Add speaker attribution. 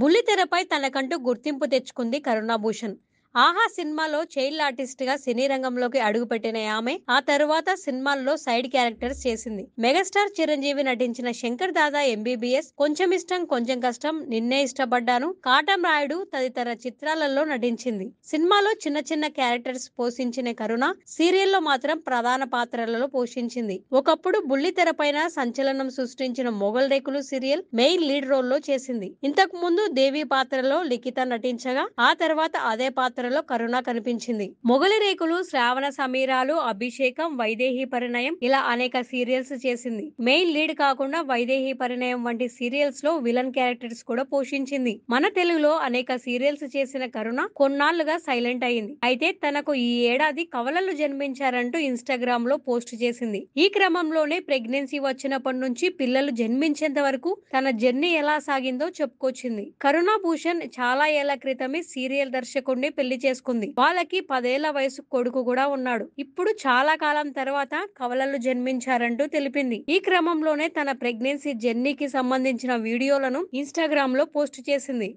Speaker 1: బుల్లితెరపై తనకంటూ గుర్తింపు తెచ్చుకుంది కరుణాభూషణ్ ఆహా సినిమాలో చైల్డ్ ఆర్టిస్ట్ గా సినీ రంగంలోకి అడుగుపెట్టిన ఆమె ఆ తరువాత సినిమాల్లో సైడ్ క్యారెక్టర్స్ చేసింది మెగాస్టార్ చిరంజీవి నటించిన శంకర్ దాదా ఎంబీబీఎస్ కొంచెం ఇష్టం కొంచెం కష్టం నిన్నే ఇష్టపడ్డాను కాటం రాయుడు తదితర చిత్రాలలో నటించింది సినిమాలో చిన్న చిన్న క్యారెక్టర్స్ పోషించిన కరుణ సీరియల్లో మాత్రం ప్రధాన పాత్రలలో పోషించింది ఒకప్పుడు బుల్లితెర పైన సంచలనం సృష్టించిన మొఘల్ రేకులు సీరియల్ మెయిన్ లీడ్ రోల్ లో చేసింది ఇంతకు ముందు దేవి పాత్రలో లిఖిత నటించగా ఆ తర్వాత అదే పాత్ర పాత్రలో కరుణ కనిపించింది మొగలి రేకులు శ్రావణ సమీరాలు అభిషేకం వైదేహి పరిణయం ఇలా అనేక సీరియల్స్ చేసింది మెయిన్ లీడ్ కాకుండా వైదేహి పరిణయం వంటి సీరియల్స్ లో విలన్ క్యారెక్టర్స్ కూడా పోషించింది మన తెలుగులో అనేక సీరియల్స్ చేసిన కరుణ కొన్నాళ్లుగా సైలెంట్ అయింది అయితే తనకు ఈ ఏడాది కవలలు జన్మించారంటూ ఇన్స్టాగ్రామ్ లో పోస్ట్ చేసింది ఈ క్రమంలోనే ప్రెగ్నెన్సీ వచ్చినప్పటి నుంచి పిల్లలు జన్మించేంత వరకు తన జర్నీ ఎలా సాగిందో చెప్పుకొచ్చింది కరుణా భూషణ్ చాలా ఏళ్ల క్రితమే సీరియల్ దర్శకుడిని పెళ్లి పెళ్లి చేసుకుంది వాళ్ళకి పదేళ్ల వయసు కొడుకు కూడా ఉన్నాడు ఇప్పుడు చాలా కాలం తర్వాత కవలలు జన్మించారంటూ తెలిపింది ఈ క్రమంలోనే తన ప్రెగ్నెన్సీ జర్నీకి సంబంధించిన వీడియోలను ఇన్స్టాగ్రామ్ లో పోస్ట్ చేసింది